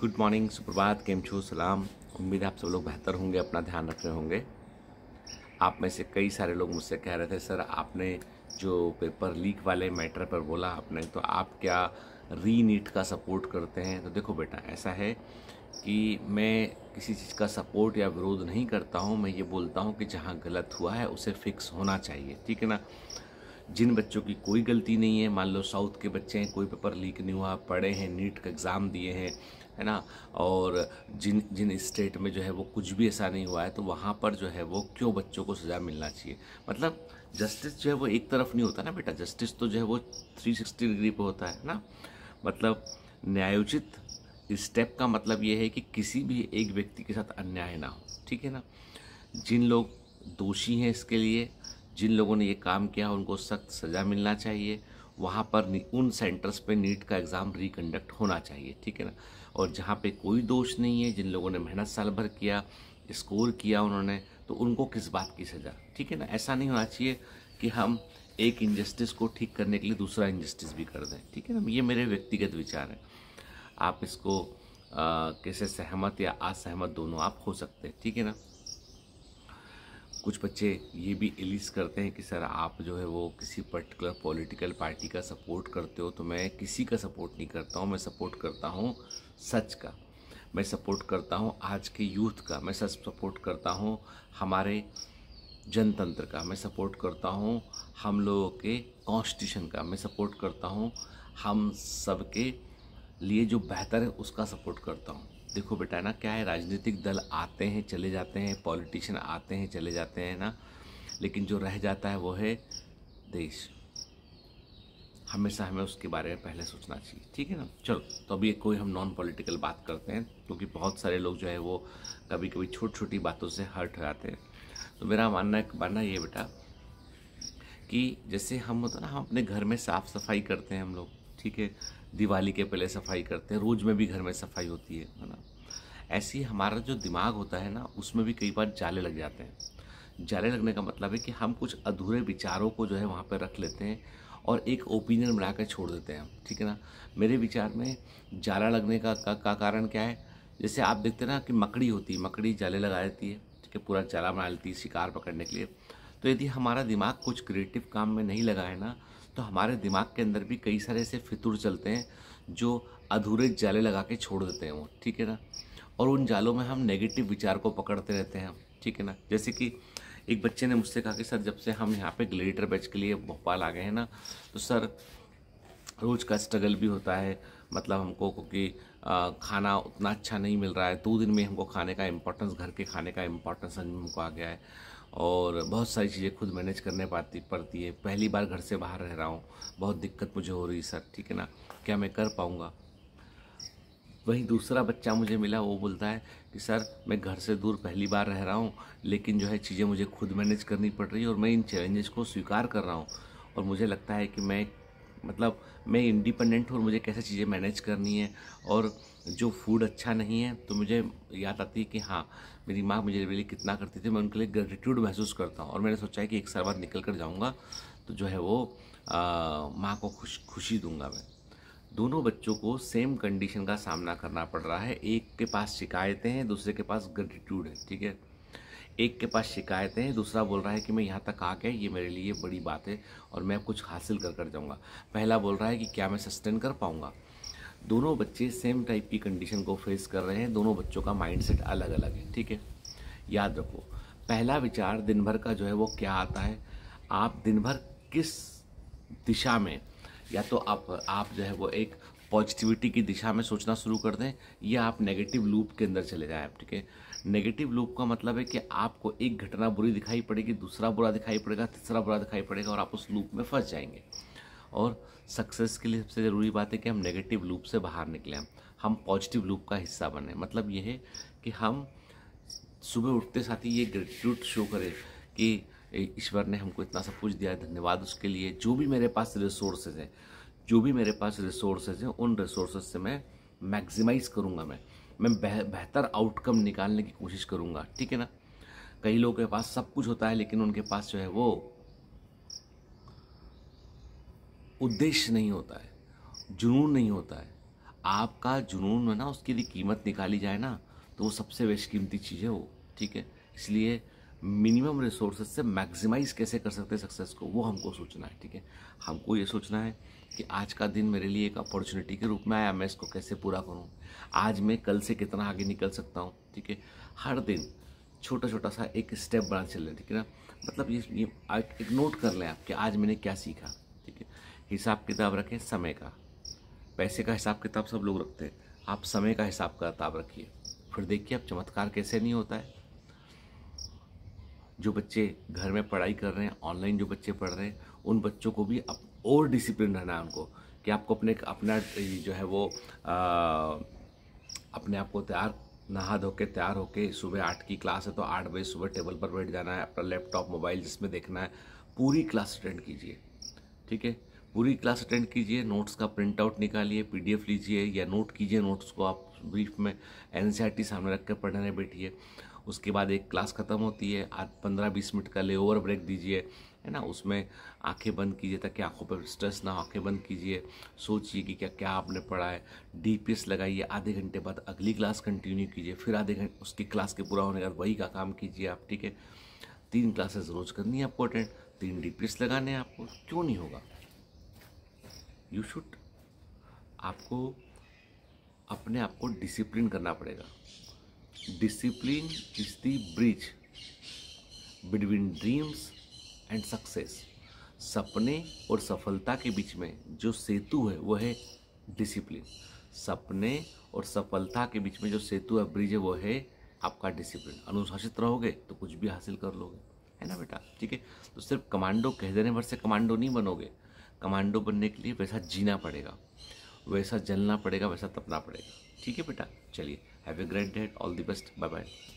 Good morning सुप्रभात केम छू सलाम उम्मीद आप सब लोग बेहतर होंगे अपना ध्यान रख रहे होंगे आप में से कई सारे लोग मुझसे कह रहे थे सर आपने जो पेपर लीक वाले मैटर पर बोला आपने तो आप क्या री नीट का सपोर्ट करते हैं तो देखो बेटा ऐसा है कि मैं किसी चीज़ का सपोर्ट या विरोध नहीं करता हूँ मैं ये बोलता हूँ कि जहाँ गलत हुआ है उसे फिक्स होना चाहिए ठीक है ना जिन बच्चों की कोई गलती नहीं है मान लो साउथ के बच्चे हैं कोई पेपर लीक नहीं हुआ पढ़े हैं नीट का एग्ज़ाम दिए हैं है ना और जिन जिन स्टेट में जो है वो कुछ भी ऐसा नहीं हुआ है तो वहाँ पर जो है वो क्यों बच्चों को सज़ा मिलना चाहिए मतलब जस्टिस जो है वो एक तरफ नहीं होता ना बेटा जस्टिस तो जो है वो 360 डिग्री पर होता है ना मतलब न्यायोचित स्टेप का मतलब ये है कि किसी भी एक व्यक्ति के साथ अन्याय ना हो ठीक है ना जिन लोग दोषी हैं इसके लिए जिन लोगों ने ये काम किया उनको सख्त सज़ा मिलना चाहिए वहाँ पर उन सेंटर्स पे नीट का एग्ज़ाम रिकंडक्ट होना चाहिए ठीक है ना और जहाँ पे कोई दोष नहीं है जिन लोगों ने मेहनत साल भर किया स्कोर किया उन्होंने तो उनको किस बात की सज़ा ठीक है ना ऐसा नहीं होना चाहिए कि हम एक इनजस्टिस को ठीक करने के लिए दूसरा इनजस्टिस भी कर दें ठीक है ना ये मेरे व्यक्तिगत विचार हैं आप इसको कैसे सहमत या असहमत दोनों आप हो सकते हैं ठीक है ना कुछ बच्चे ये भी एलिस करते हैं कि सर आप जो है वो किसी पर्टिकुलर पॉलिटिकल पार्टी का सपोर्ट करते हो तो मैं किसी का सपोर्ट नहीं करता हूँ मैं सपोर्ट करता हूँ सच का मैं सपोर्ट करता हूँ आज के यूथ का मैं सच सपोर्ट करता हूँ हमारे जनतंत्र का मैं सपोर्ट करता हूँ हम लोगों के कॉन्स्टिट्यूशन का मैं सपोर्ट करता हूँ हम सब लिए जो बेहतर है उसका सपोर्ट करता हूँ देखो बेटा ना क्या है राजनीतिक दल आते हैं चले जाते हैं पॉलिटिशियन आते हैं चले जाते हैं ना लेकिन जो रह जाता है वो है देश हमेशा हमें उसके बारे में पहले सोचना चाहिए ठीक है ना चलो तो अभी कोई हम नॉन पॉलिटिकल बात करते हैं क्योंकि बहुत सारे लोग जो है वो कभी कभी छोटी छोटी बातों से हर्ट हो जाते हैं तो मेरा मानना मानना ये बेटा कि जैसे हम होता ना हम अपने घर में साफ़ सफाई करते हैं हम लोग ठीक है दिवाली के पहले सफाई करते हैं रोज में भी घर में सफाई होती है ना ऐसी हमारा जो दिमाग होता है ना उसमें भी कई बार जाले लग जाते हैं जाले लगने का मतलब है कि हम कुछ अधूरे विचारों को जो है वहाँ पर रख लेते हैं और एक ओपिनियन बनाकर छोड़ देते हैं ठीक है ना मेरे विचार में जाला लगने का, का, का कारण क्या है जैसे आप देखते हैं ना कि मकड़ी होती है मकड़ी जाले लगा देती है ठीक है पूरा जाला बना लेती है शिकार पकड़ने के लिए तो यदि हमारा दिमाग कुछ क्रिएटिव काम में नहीं लगा है ना तो हमारे दिमाग के अंदर भी कई सारे ऐसे फितूर चलते हैं जो अधूरे जाले लगा के छोड़ देते हैं वो ठीक है ना और उन जालों में हम नेगेटिव विचार को पकड़ते रहते हैं ठीक है ना जैसे कि एक बच्चे ने मुझसे कहा कि सर जब से हम यहाँ पे ग्लेडिटर बैच के लिए भोपाल आ गए हैं ना तो सर रोज़ का स्ट्रगल भी होता है मतलब हमको क्योंकि खाना उतना अच्छा नहीं मिल रहा है दो दिन में हमको खाने का इम्पोर्टेंस घर के खाने का इम्पोर्टेंस समझ में हमको आ गया है और बहुत सारी चीज़ें खुद मैनेज करने पाती पड़ती है पहली बार घर से बाहर रह रहा हूँ बहुत दिक्कत मुझे हो रही है सर ठीक है ना क्या मैं कर पाऊँगा वहीं दूसरा बच्चा मुझे मिला वो बोलता है कि सर मैं घर से दूर पहली बार रह रहा हूँ लेकिन जो है चीज़ें मुझे खुद मैनेज करनी पड़ रही है और मैं इन चैलेंजेस को स्वीकार कर रहा हूँ और मुझे लगता है कि मैं मतलब मैं इंडिपेंडेंट हूँ और मुझे कैसे चीज़ें मैनेज करनी है और जो फूड अच्छा नहीं है तो मुझे याद आती है कि हाँ मेरी माँ मुझे रेली कितना करती थी मैं उनके लिए ग्रेटिट्यूड महसूस करता हूँ और मैंने सोचा है कि एक साल बाद निकल कर जाऊँगा तो जो है वो माँ को खुश खुशी दूंगा मैं दोनों बच्चों को सेम कंडीशन का सामना करना पड़ रहा है एक के पास शिकायतें हैं दूसरे के पास ग्रेटिट्यूड है ठीक है एक के पास शिकायतें हैं दूसरा बोल रहा है कि मैं यहाँ तक आके ये मेरे लिए बड़ी बात है और मैं कुछ हासिल कर कर जाऊँगा पहला बोल रहा है कि क्या मैं सस्टेन कर पाऊँगा दोनों बच्चे सेम टाइप की कंडीशन को फेस कर रहे हैं दोनों बच्चों का माइंड अलग अलग है ठीक है याद रखो पहला विचार दिन भर का जो है वो क्या आता है आप दिन भर किस दिशा में या तो आप आप जो है वो एक पॉजिटिविटी की दिशा में सोचना शुरू कर दें या आप नेगेटिव लूप के अंदर चले जाएं ठीक है नेगेटिव लूप का मतलब है कि आपको एक घटना बुरी दिखाई पड़ेगी दूसरा बुरा दिखाई पड़ेगा तीसरा बुरा दिखाई पड़ेगा और आप उस लूप में फंस जाएंगे और सक्सेस के लिए सबसे ज़रूरी बात है कि हम नेगेटिव लूप से बाहर निकलें हम पॉजिटिव लूप का हिस्सा बने मतलब ये है कि हम सुबह उठते साथ ही ये ग्रेटिट्यूड शो करें कि ईश्वर ने हमको इतना सब कुछ दिया है धन्यवाद उसके लिए जो भी मेरे पास रिसोर्सेज हैं जो भी मेरे पास रिसोर्सेज हैं उन रिसोर्सेज से मैं मैक्सिमाइज़ करूँगा मैं मैं बेहतर आउटकम निकालने की कोशिश करूँगा ठीक है ना कई लोगों के पास सब कुछ होता है लेकिन उनके पास जो है वो उद्देश्य नहीं होता है जुनून नहीं होता है आपका जुनून है ना उसके लिए कीमत निकाली जाए ना तो वो सबसे बेशकीमती कीमती चीज़ है वो ठीक है इसलिए मिनिमम रिसोर्सेज से मैक्सिमाइज कैसे कर सकते हैं सक्सेस को वो हमको सोचना है ठीक है हमको ये सोचना है कि आज का दिन मेरे लिए एक अपॉर्चुनिटी के रूप में आया मैं इसको कैसे पूरा करूँ आज मैं कल से कितना आगे निकल सकता हूँ ठीक है हर दिन छोटा छोटा सा एक स्टेप बना चल रहे ठीक है ना मतलब ये ये एक नोट कर लें आप कि आज मैंने क्या सीखा ठीक है हिसाब किताब रखें समय का पैसे का हिसाब किताब सब लोग रखते हैं आप समय का हिसाब किताब रखिए फिर देखिए आप चमत्कार कैसे नहीं होता है जो बच्चे घर में पढ़ाई कर रहे हैं ऑनलाइन जो बच्चे पढ़ रहे हैं उन बच्चों को भी अब और डिसिप्लिन रहना है उनको कि आपको अपने अपना जो है वो आ, अपने आप को तैयार नहा धो के तैयार होके सुबह आठ की क्लास है तो आठ बजे सुबह टेबल पर बैठ जाना है अपना लैपटॉप मोबाइल जिसमें देखना है पूरी क्लास अटेंड कीजिए ठीक है पूरी क्लास अटेंड कीजिए नोट्स का प्रिंट आउट निकालिए पीडीएफ लीजिए या नोट कीजिए नोट्स को आप ब्रीफ में एन e सामने रख कर पढ़ने बैठिए उसके बाद एक क्लास ख़त्म होती है आज पंद्रह बीस मिनट का ले ओवर ब्रेक दीजिए है ना उसमें आंखें बंद कीजिए ताकि आंखों पर स्ट्रेस ना आंखें बंद कीजिए सोचिए कि क्या क्या आपने पढ़ा है डीपीएस लगाइए आधे घंटे बाद अगली क्लास कंटिन्यू कीजिए फिर आधे घंटे उसकी क्लास के पूरा होने के बाद वही का काम कीजिए आप ठीक है तीन क्लासेस रोज करनी है आपको अटेंड तीन डीपीएस लगाने हैं आपको क्यों नहीं होगा यू शुड आपको अपने आप को डिसिप्लिन करना पड़ेगा discipline is the bridge between dreams and success सपने और सफलता के बीच में जो सेतु है वह है डिसिप्लिन सपने और सफलता के बीच में जो सेतु है ब्रिज है वो है आपका डिसिप्लिन अनुशासित रहोगे तो कुछ भी हासिल कर लोगे है ना बेटा ठीक है तो सिर्फ कमांडो कह देने भर से कमांडो नहीं बनोगे कमांडो बनने के लिए वैसा जीना पड़ेगा वैसा जलना पड़ेगा वैसा तपना पड़ेगा ठीक है बेटा चलिए Have a great day. All the best. Bye bye.